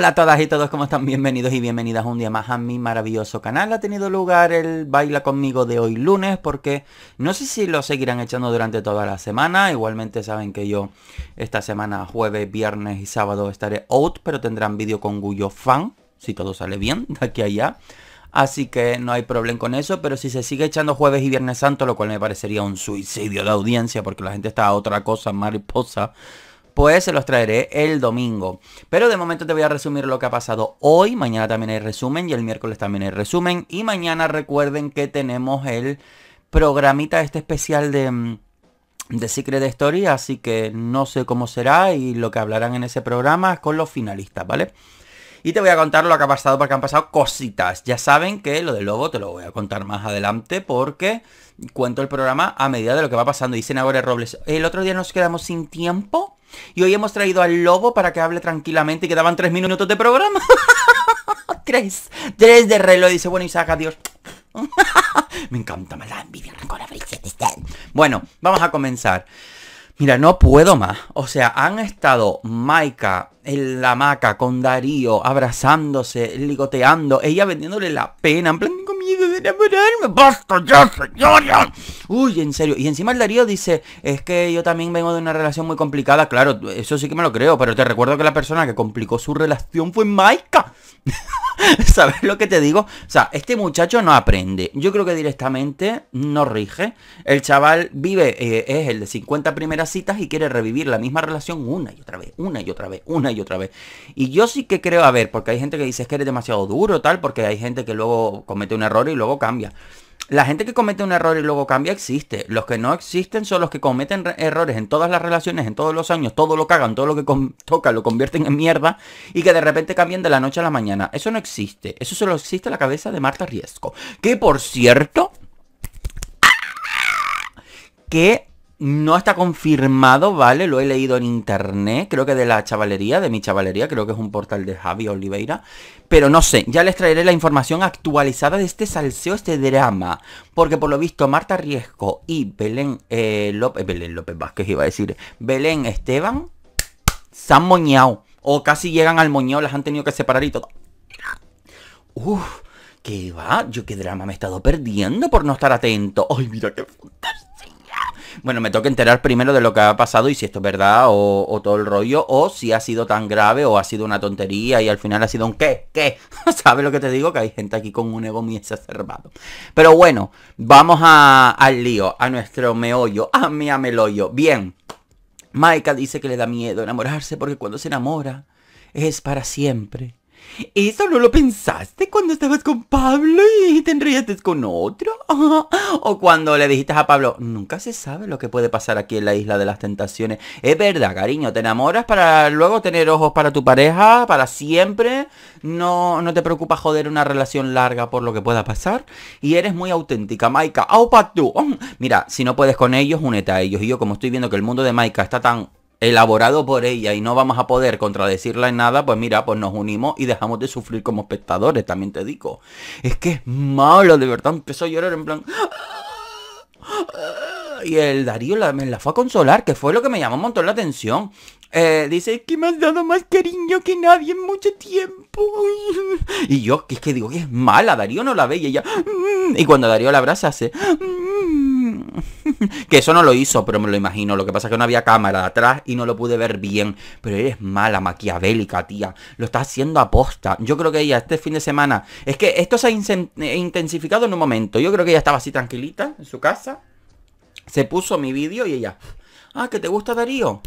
Hola a todas y todos, ¿cómo están? Bienvenidos y bienvenidas un día más a mi maravilloso canal. Ha tenido lugar el Baila conmigo de hoy lunes porque no sé si lo seguirán echando durante toda la semana. Igualmente saben que yo esta semana, jueves, viernes y sábado estaré out, pero tendrán vídeo con Guyo Fan, si todo sale bien, de aquí a allá. Así que no hay problema con eso, pero si se sigue echando jueves y viernes santo, lo cual me parecería un suicidio de audiencia porque la gente está a otra cosa, mariposa pues se los traeré el domingo. Pero de momento te voy a resumir lo que ha pasado hoy. Mañana también hay resumen y el miércoles también hay resumen. Y mañana recuerden que tenemos el programita este especial de mm, de Secret Story, así que no sé cómo será y lo que hablarán en ese programa es con los finalistas, ¿vale? Y te voy a contar lo que ha pasado porque han pasado cositas. Ya saben que lo del lobo te lo voy a contar más adelante porque cuento el programa a medida de lo que va pasando. Dicen ahora Robles, el otro día nos quedamos sin tiempo y hoy hemos traído al lobo para que hable tranquilamente y quedaban tres minutos de programa. tres. Tres de reloj. Dice, bueno, Isaac, adiós. me encanta, me da envidia, Bueno, vamos a comenzar. Mira, no puedo más. O sea, han estado Maika en la maca con Darío, abrazándose, ligoteando, ella vendiéndole la pena. En plan, miedo de enamorarme. ¡Basta ya, señora! Uy, en serio. Y encima el Darío dice, es que yo también vengo de una relación muy complicada. Claro, eso sí que me lo creo, pero te recuerdo que la persona que complicó su relación fue Maika. ¿Sabes lo que te digo? O sea, este muchacho no aprende. Yo creo que directamente no rige. El chaval vive, eh, es el de 50 primeras citas y quiere revivir la misma relación una y otra vez, una y otra vez, una y otra vez. Y yo sí que creo, a ver, porque hay gente que dice que eres demasiado duro, tal, porque hay gente que luego comete un error y luego cambia. La gente que comete un error y luego cambia existe. Los que no existen son los que cometen errores en todas las relaciones, en todos los años, todo lo cagan, todo lo que toca lo convierten en mierda y que de repente cambien de la noche a la mañana. Eso no existe. Eso solo existe la cabeza de Marta Riesco. Que por cierto, que no está confirmado, ¿vale? Lo he leído en internet, creo que de la chavalería, de mi chavalería, creo que es un portal de Javi Oliveira. Pero no sé, ya les traeré la información actualizada de este salseo, este drama. Porque por lo visto Marta Riesco y Belén eh, López, eh, Belén López Vázquez iba a decir, Belén Esteban, se han moñado. O casi llegan al moñado, las han tenido que separar y todo. Uf, ¿qué va? Yo qué drama me he estado perdiendo por no estar atento. Ay, mira qué bueno, me toca enterar primero de lo que ha pasado y si esto es verdad o, todo el rollo, o si ha sido tan grave o ha sido una tontería y al final ha sido un qué, qué. ¿Sabes lo que te digo? Que hay gente aquí con un ego muy exacerbado. Pero bueno, vamos al lío, a nuestro meollo, a mi amelollo. Bien, Maika dice que le da miedo enamorarse porque cuando se enamora es para siempre. ¿Eso no lo pensaste cuando estabas con Pablo y te enredaste con otro? ¿O cuando le dijiste a Pablo, nunca se sabe lo que puede pasar aquí en la isla de las tentaciones? Es verdad, cariño, te enamoras para luego tener ojos para tu pareja para siempre. No, no te preocupas joder una relación larga por lo que pueda pasar. Y eres muy auténtica, Maika. ¡Aupa tú! Mira, si no puedes con ellos, únete a ellos. Y yo, como estoy viendo que el mundo de Maika está tan elaborado por ella y no vamos a poder contradecirla en nada, pues mira, pues nos unimos y dejamos de sufrir como espectadores, también te digo. Es que es malo, de verdad, empezó a llorar en plan... Ah". Y el Darío la, me la fue a consolar, que fue lo que me llamó un montón la atención. Eh, dice, es que me has dado más cariño que nadie en mucho tiempo. Y yo, que es que digo que es mala, Darío no la ve y ella... Mm". Y cuando Darío la abraza hace... Mm". que eso no lo hizo, pero me lo imagino. Lo que pasa es que no había cámara atrás y no lo pude ver bien. Pero eres mala, maquiavélica, tía. Lo está haciendo a posta Yo creo que ella este fin de semana... Es que esto se ha eh, intensificado en un momento. Yo creo que ella estaba así tranquilita en su casa. Se puso mi vídeo y ella... Ah, que te gusta Darío.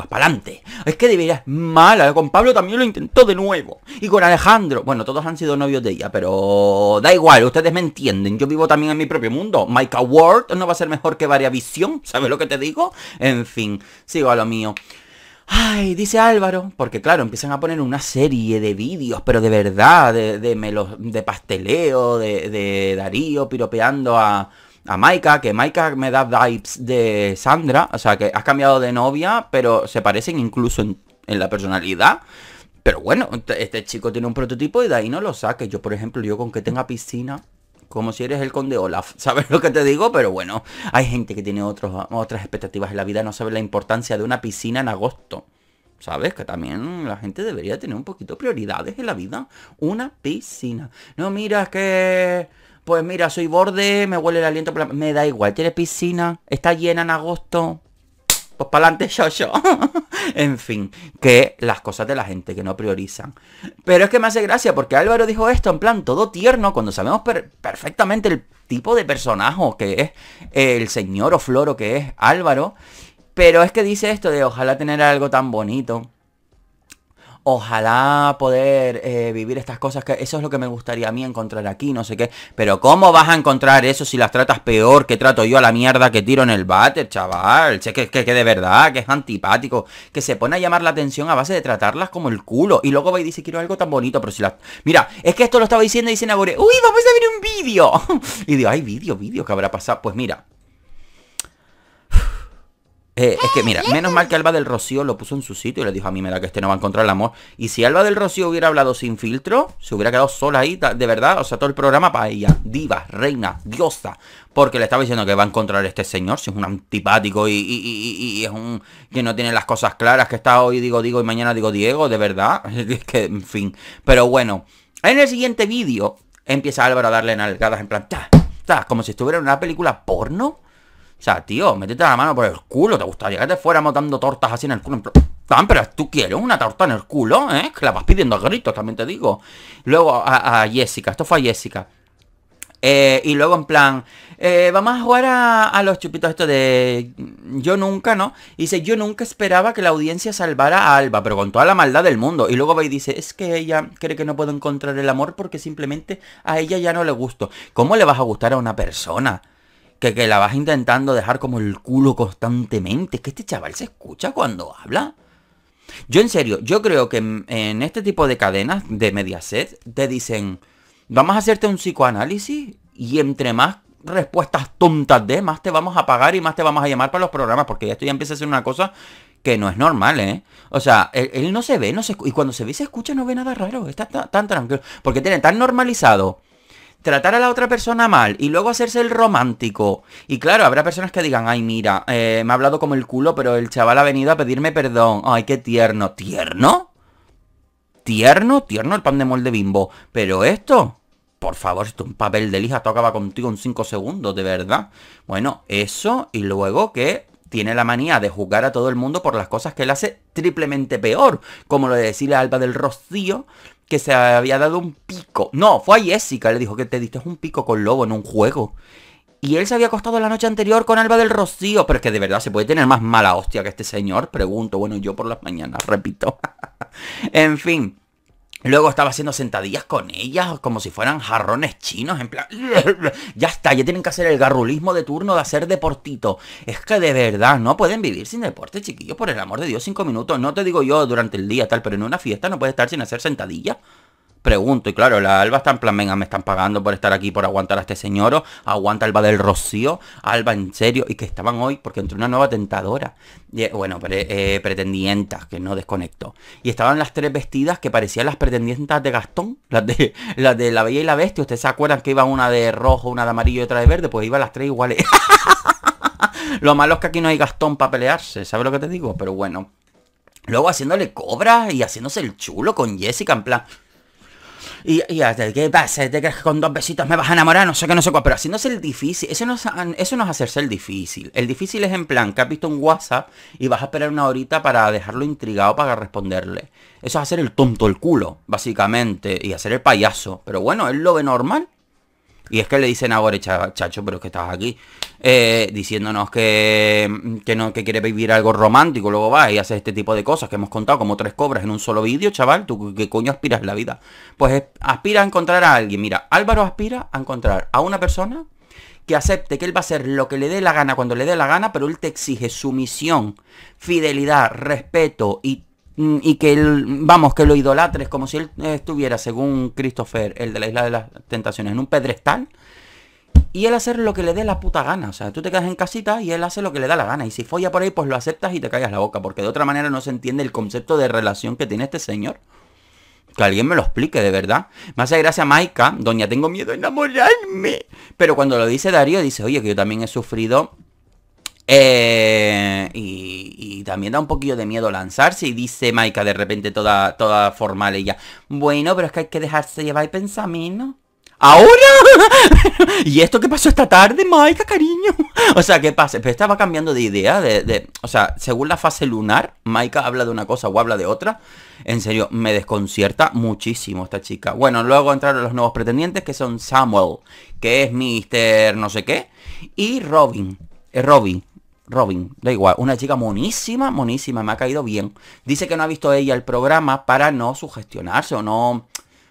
Pues, para adelante. Es que debería es mala. Con Pablo también lo intentó de nuevo. Y con Alejandro. Bueno, todos han sido novios de ella, pero da igual, ustedes me entienden. Yo vivo también en mi propio mundo. Mike Ward no va a ser mejor que visión ¿sabes lo que te digo? En fin, sigo a lo mío. Ay, dice Álvaro, porque claro, empiezan a poner una serie de vídeos, pero de verdad, de, melos, de pasteleo, de Darío piropeando a, a Maika, que Maika me da vibes de Sandra, o sea que has cambiado de novia, pero se parecen incluso en, la personalidad. Pero bueno, este, este chico tiene un prototipo y de ahí no lo saques. Yo, por ejemplo, yo con que tenga piscina, como si eres el conde Olaf, ¿sabes lo que te digo? Pero bueno, hay gente que tiene otros, otras expectativas en la vida, no sabe la importancia de una piscina en agosto. ¿Sabes? Que también la gente debería tener un poquito prioridades en la vida. Una piscina. No, mira, es que pues mira, soy borde, me huele el aliento, me da igual. Tiene piscina, está llena en agosto. Pues para adelante, yo, yo. en fin, que las cosas de la gente que no priorizan. Pero es que me hace gracia porque Álvaro dijo esto en plan todo tierno cuando sabemos perfectamente el tipo de personaje que es el señor o floro que es Álvaro. Pero es que dice esto de ojalá tener algo tan bonito ojalá poder eh, vivir estas cosas, que eso es lo que me gustaría a mí encontrar aquí, no sé qué. Pero ¿cómo vas a encontrar eso si las tratas peor que trato yo a la mierda que tiro en el váter, chaval? Che, que, que, de verdad, que es antipático, que se pone a llamar la atención a base de tratarlas como el culo. Y luego va y dice, quiero algo tan bonito, pero si las... Mira, es que esto lo estaba diciendo y se Nabore, uy, vamos a ver un vídeo. y digo, ay, vídeo, vídeo, ¿qué habrá pasado? Pues mira. Eh, es que mira, menos mal que Alba del Rocío lo puso en su sitio y le dijo a mí, mira, que este no va a encontrar el amor. Y si Alba del Rocío hubiera hablado sin filtro, se hubiera quedado sola ahí, de verdad, o sea, todo el programa para ella, diva, reina, diosa, porque le estaba diciendo que va a encontrar este señor, si es un antipático y, es un que no tiene las cosas claras, que está hoy digo digo y mañana digo Diego, de verdad, es que, en fin. Pero bueno, en el siguiente vídeo empieza Álvaro a darle nalgadas en plan, ta, como si estuviera en una película porno. O sea, tío, métete la mano por el culo. ¿Te gustaría que te fuéramos dando tortas así en el culo? pero tú quieres una torta en el culo, ¿eh? Que la vas pidiendo a gritos, también te digo. Luego a, Jessica, esto fue a Jessica. Eh, y luego en plan, eh, vamos a jugar a, los chupitos esto de yo nunca, ¿no? dice, yo nunca esperaba que la audiencia salvara a Alba, pero con toda la maldad del mundo. Y luego va y dice, es que ella cree que no puedo encontrar el amor porque simplemente a ella ya no le gusto. ¿Cómo le vas a gustar a una persona? que, que la vas intentando dejar como el culo constantemente. Es que este chaval se escucha cuando habla. Yo en serio, yo creo que en, este tipo de cadenas de Mediaset te dicen, vamos a hacerte un psicoanálisis y entre más respuestas tontas de, más te vamos a pagar y más te vamos a llamar para los programas, porque esto ya empieza a ser una cosa que no es normal, ¿eh? O sea, él, no se ve, no se y cuando se ve y se escucha no ve nada raro, está tan tranquilo, porque tiene tan normalizado tratar a la otra persona mal y luego hacerse el romántico. Y claro, habrá personas que digan, ay, mira, eh, me ha hablado como el culo, pero el chaval ha venido a pedirme perdón. Ay, qué tierno. ¿Tierno? ¿Tierno? ¿Tierno el pan de molde bimbo? Pero esto... Por favor, esto es un papel de lija, tocaba contigo en 5 segundos, de verdad. Bueno, eso y luego que tiene la manía de juzgar a todo el mundo por las cosas que él hace triplemente peor, como lo de decirle a Alba del Rocío que se había dado un pico. No, fue a Jessica, le dijo que te diste un pico con Lobo en un juego. Y él se había acostado la noche anterior con Alba del Rocío. Pero es que de verdad se puede tener más mala hostia que este señor. Pregunto, bueno, yo por las mañanas, repito. en fin, Luego estaba haciendo sentadillas con ellas como si fueran jarrones chinos, en plan... Ya está, ya tienen que hacer el garrulismo de turno de hacer deportito. Es que de verdad, no pueden vivir sin deporte, chiquillos, por el amor de Dios, cinco minutos. No te digo yo durante el día tal, pero en una fiesta no puede estar sin hacer sentadillas pregunto. Y claro, la Alba está en plan, venga, me están pagando por estar aquí, por aguantar a este señor, aguanta Alba del Rocío, Alba en serio, y que estaban hoy porque entró una nueva tentadora, bueno, eh, pretendientas, que no desconectó. Y estaban las tres vestidas que parecían las pretendientas de Gastón, las de, de La Bella y la Bestia. ¿Ustedes se acuerdan que iba una de rojo, una de amarillo y otra de verde? Pues iba las tres iguales. lo malo es que aquí no hay Gastón para pelearse, ¿sabes lo que te digo? Pero bueno. Luego haciéndole cobras y haciéndose el chulo con Jessica, en plan, y, y ah, ¿qué pasa? ¿Te crees que con dos besitos me vas a enamorar? No sé qué, no sé cuál. Pero haciéndose el difícil, eso no es, eso no es hacerse el difícil. El difícil es en plan que has visto un WhatsApp y vas a esperar una horita para dejarlo intrigado para responderle. Eso es hacer el tonto el culo, básicamente, y hacer el payaso. Pero bueno, es lo ve normal. Y es que le dicen ahora, chacho, pero es que estás aquí, eh, diciéndonos que, que, no, que quiere vivir algo romántico, luego vas y haces este tipo de cosas que hemos contado como tres cobras en un solo vídeo, chaval, ¿tú qué coño aspiras la vida? Pues aspira a encontrar a alguien, mira, Álvaro aspira a encontrar a una persona que acepte que él va a hacer lo que le dé la gana cuando le dé la gana, pero él te exige sumisión, fidelidad, respeto y Mm, y que él, vamos, que lo idolatres como si él estuviera, según Christopher, el de la isla de las tentaciones, en un pedestal. Y él hacer lo que le dé la puta gana. O sea, tú te quedas en casita y él hace lo que le da la gana. Y si folla por ahí, pues lo aceptas y te callas la boca. Porque de otra manera no se entiende el concepto de relación que tiene este señor. Que alguien me lo explique, de verdad. Me hace gracia Maika, doña, tengo miedo a enamorarme. Pero cuando lo dice Darío, dice, oye, que yo también he sufrido eh, y, también da un poquillo de miedo lanzarse. Y dice Maika de repente toda, toda formal ella. Bueno, pero es que hay que dejarse llevar el pensamiento ¡Ahora! ¿Y esto qué pasó esta tarde, Maika, cariño? O sea, ¿qué pasa? Pero estaba cambiando de idea. De, o sea, según la fase lunar, Maika habla de una cosa o habla de otra. En serio, me desconcierta muchísimo esta chica. Bueno, luego entraron los nuevos pretendientes que son Samuel, que es Mr. no sé qué, y Robin. Robin Robin, da igual, una chica monísima, monísima, me ha caído bien. Dice que no ha visto ella el programa para no sugestionarse o no,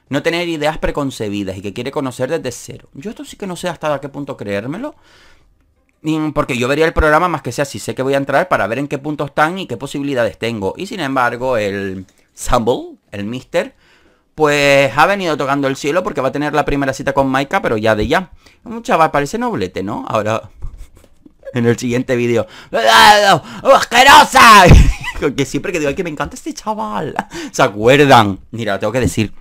no tener ideas preconcebidas y que quiere conocer desde cero. Yo esto sí que no sé hasta qué punto creérmelo. Porque yo vería el programa más que sea así sé que voy a entrar para ver en qué punto están y qué posibilidades tengo. Y sin embargo, el Sumble, el Mister, pues ha venido tocando el cielo porque va a tener la primera cita con Maika, pero ya de ya. Un chaval parece noblete, ¿no? Ahora en el siguiente vídeo. ¡Oh, ¡Asquerosa! Que siempre que digo, ay, que me encanta este chaval. ¿Se acuerdan? Mira, tengo que decir.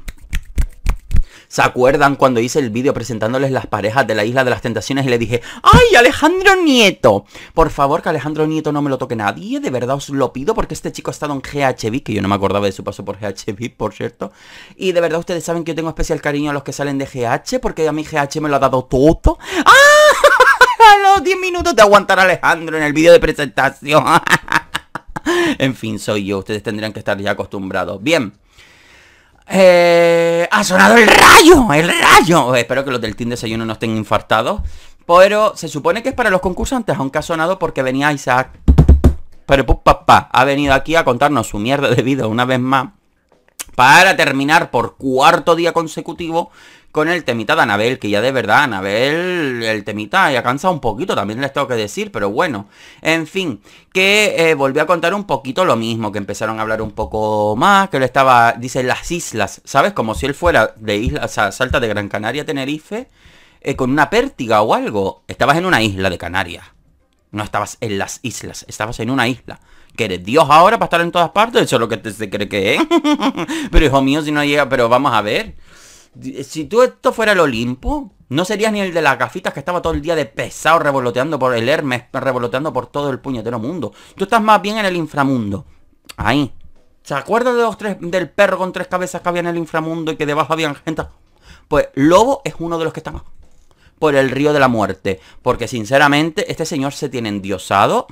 ¿Se acuerdan cuando hice el vídeo presentándoles las parejas de la Isla de las Tentaciones y le dije, ¡ay, Alejandro Nieto! Por favor, que Alejandro Nieto no me lo toque nadie, de verdad os lo pido, porque este chico ha estado en GHB, que yo no me acordaba de su paso por GHB, por cierto. Y de verdad ustedes saben que yo tengo especial cariño a los que salen de GH, porque a mí GH me lo ha dado todo. ¡Ah! los 10 minutos de aguantar Alejandro en el vídeo de presentación. en fin, soy yo. Ustedes tendrían que estar ya acostumbrados. Bien. Eh, ha sonado el rayo, el rayo. Espero que los del Team Desayuno no estén infartados. Pero se supone que es para los concursantes, aunque ha sonado porque venía Isaac. Pero pues papá, ha venido aquí a contarnos su mierda de vida una vez más. Para terminar por cuarto día consecutivo con el temita de Anabel, que ya de verdad, Anabel, el temita ya cansa un poquito, también les tengo que decir, pero bueno. En fin, que eh, volvió a contar un poquito lo mismo, que empezaron a hablar un poco más, que él estaba, dice, las islas, ¿sabes? Como si él fuera de islas, o sea, salta de Gran Canaria a Tenerife, eh, con una pértiga o algo. Estabas en una isla de Canarias. No estabas en las islas, estabas en una isla. Que eres Dios ahora para estar en todas partes, eso es lo que te, se cree que es. pero hijo mío, si no llega, pero vamos a ver. Eh, si tú esto fuera el Olimpo, no serías ni el de las gafitas que estaba todo el día de pesado revoloteando por el Hermes, revoloteando por todo el puñetero mundo. Tú estás más bien en el inframundo. Ahí. ¿Se acuerdan de los tres, del perro con tres cabezas que había en el inframundo y que debajo había gente? Pues Lobo es uno de los que están por el río de la muerte. Porque sinceramente, este señor se tiene endiosado.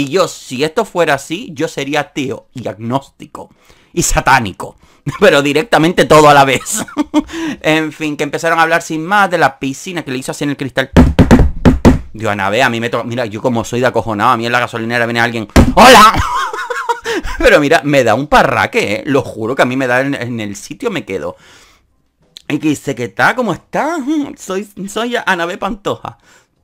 Y yo, si esto fuera así, yo sería tío y agnóstico y satánico. Pero directamente todo a la vez. en fin, que empezaron a hablar sin más de la piscina que le hizo así en el cristal. Dios, Anabé, a mí me toca. Mira, yo como soy de acojonado, a mí en la gasolinera viene alguien. ¡Hola! Pero mira, me da un parraque, ¿eh? Lo juro que a mí me da en, el sitio, me quedo. Y que dice, ¿qué tal? ¿Cómo está? Soy, soy Anabé Pantoja.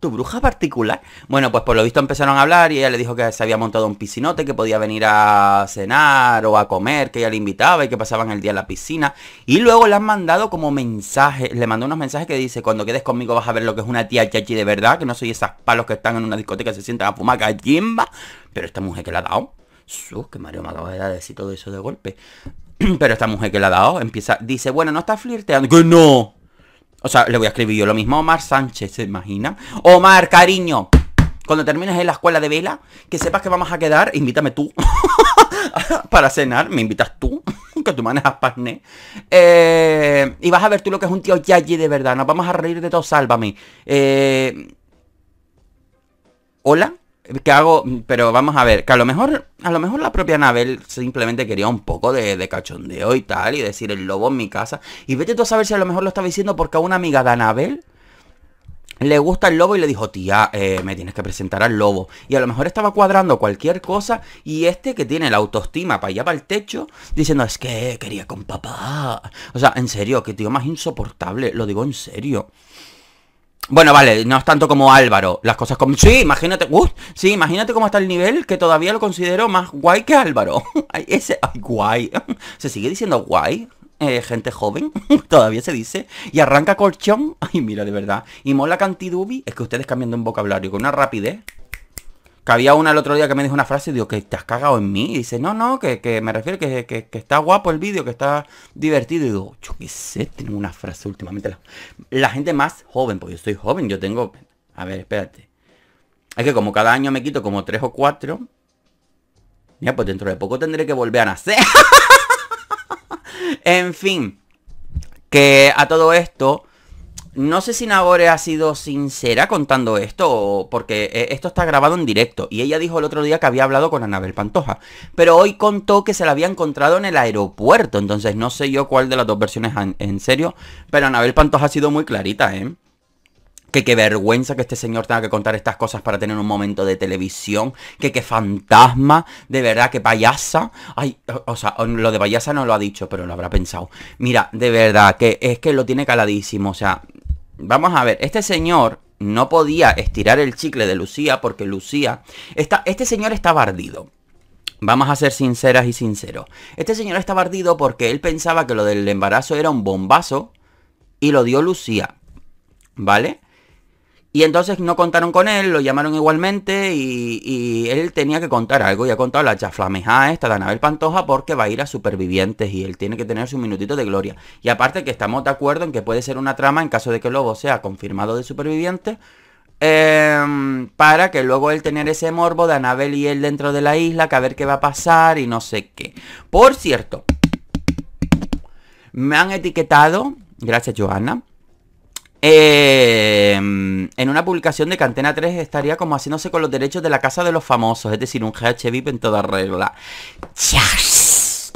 ¿Tu bruja particular? Bueno, pues por lo visto empezaron a hablar y ella le dijo que se había montado un piscinote, que podía venir a cenar o a comer, que ella le invitaba y que pasaban el día en la piscina. Y luego le han mandado como mensajes, le mandó unos mensajes que dice, cuando quedes conmigo vas a ver lo que es una tía chachi de verdad, que no soy esas palos que están en una discoteca y se sientan a fumar gallimba Pero esta mujer que la ha dado, ¡Sus! Que Mario me acaba de decir todo eso de golpe. Pero esta mujer que la ha dado empieza, dice, bueno, no está flirteando, que no. O sea, le voy a escribir yo lo mismo a Omar Sánchez, ¿se imagina? Omar, cariño, cuando termines en la escuela de vela, que sepas que vamos a quedar, invítame tú para cenar, me invitas tú, que tú manejas pasné. Eh, y vas a ver tú lo que es un tío Yayi de verdad, nos vamos a reír de todo, sálvame. Eh, Hola, que hago, pero vamos a ver, que a lo mejor, a lo mejor la propia Anabel simplemente quería un poco de, de, cachondeo y tal, y decir el lobo en mi casa. Y vete tú a saber si a lo mejor lo estaba diciendo porque a una amiga de Anabel le gusta el lobo y le dijo, tía, eh, me tienes que presentar al lobo. Y a lo mejor estaba cuadrando cualquier cosa y este que tiene la autoestima para allá para el techo, diciendo, es que quería con papá. O sea, en serio, qué tío más insoportable, lo digo en serio. Bueno, vale, no es tanto como Álvaro. Las cosas como. Sí, imagínate. Uh, sí, imagínate cómo está el nivel que todavía lo considero más guay que Álvaro. Ay, ese. Ay, guay. ¿Se sigue diciendo guay? Eh, gente joven, todavía se dice. Y arranca colchón. Ay, mira, de verdad. Y mola cantidubi. Es que ustedes cambiando un vocabulario con una rapidez. Que había una el otro día que me dijo una frase y digo, que te has cagado en mí. Y dice, no, no, que, me refiero que, que, está guapo el vídeo, que está divertido. Y digo, yo qué sé, tengo una frase últimamente. La, gente más joven, porque yo soy joven, yo tengo... A ver, espérate. Es que como cada año me quito como tres o cuatro. Ya, pues dentro de poco tendré que volver a nacer. en fin. Que a todo esto no sé si Nagore ha sido sincera contando esto, porque eh, esto está grabado en directo. Y ella dijo el otro día que había hablado con Anabel Pantoja. Pero hoy contó que se la había encontrado en el aeropuerto. Entonces no sé yo cuál de las dos versiones en serio. Pero Anabel Pantoja ha sido muy clarita, ¿eh? que qué vergüenza que este señor tenga que contar estas cosas para tener un momento de televisión, que qué fantasma, de verdad, que payasa. Ay, o sea, lo de payasa no lo ha dicho, pero lo habrá pensado. Mira, de verdad, que es que lo tiene caladísimo, o sea, Vamos a ver, este señor no podía estirar el chicle de Lucía porque Lucía... este señor está bardido. Vamos a ser sinceras y sinceros. Este señor está bardido porque él pensaba que lo del embarazo era un bombazo y lo dio Lucía. ¿Vale? Y entonces no contaron con él, lo llamaron igualmente y, él tenía que contar algo. Y ha contado la chaflameja esta de Anabel Pantoja porque va a ir a Supervivientes y él tiene que tener su minutito de gloria. Y aparte que estamos de acuerdo en que puede ser una trama en caso de que Lobo sea confirmado de superviviente. Em, para que luego él tener ese morbo de Anabel y él dentro de la isla, que a ver qué va a pasar y no sé qué. Por cierto, me han etiquetado, gracias Johanna, Em, en una publicación de Antena 3 estaría como haciéndose con los derechos de la casa de los famosos, es decir, un GH VIP en toda regla.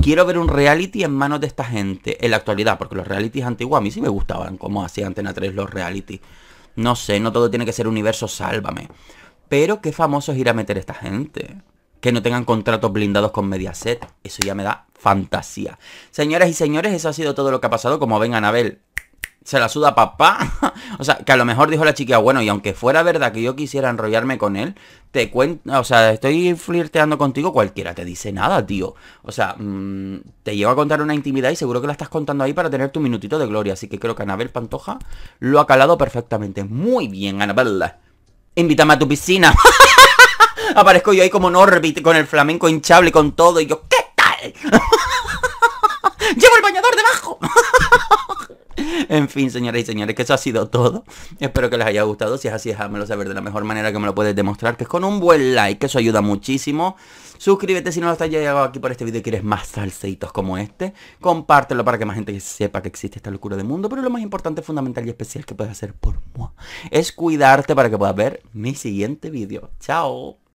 Quiero ver un reality en manos de esta gente en la actualidad, porque los realities antiguos a mí sí me gustaban, como hacía Antena 3 los reality. No sé, no todo tiene que ser universo, sálvame. Pero qué famosos ir a meter esta gente. Que no tengan contratos blindados con Mediaset. Eso ya me da fantasía. Señoras y señores, eso ha sido todo lo que ha pasado. Como ven, Anabel, se la suda papá. o sea, que a lo mejor dijo la chica, bueno, y aunque fuera verdad que yo quisiera enrollarme con él, te cuento, o sea, estoy flirteando contigo, cualquiera te dice nada, tío. O sea, mm, te llevo a contar una intimidad y seguro que la estás contando ahí para tener tu minutito de gloria. Así que creo que Anabel Pantoja lo ha calado perfectamente. Muy bien, Anabel. Invítame a tu piscina. Aparezco yo ahí como Norbit con el flamenco hinchable con todo y yo, ¿qué tal? Llevo el bañador en fin, señoras y señores, que eso ha sido todo. Espero que les haya gustado. Si es así, déjamelo saber de la mejor manera que me lo puedes demostrar, que es con un buen like, que eso ayuda muchísimo. Suscríbete si no lo estás llegado aquí por este video y quieres más salseitos como este. Compártelo para que más gente sepa que existe esta locura del mundo. Pero lo más importante, fundamental y especial que puedes hacer por mí es cuidarte para que puedas ver mi siguiente video. Chao.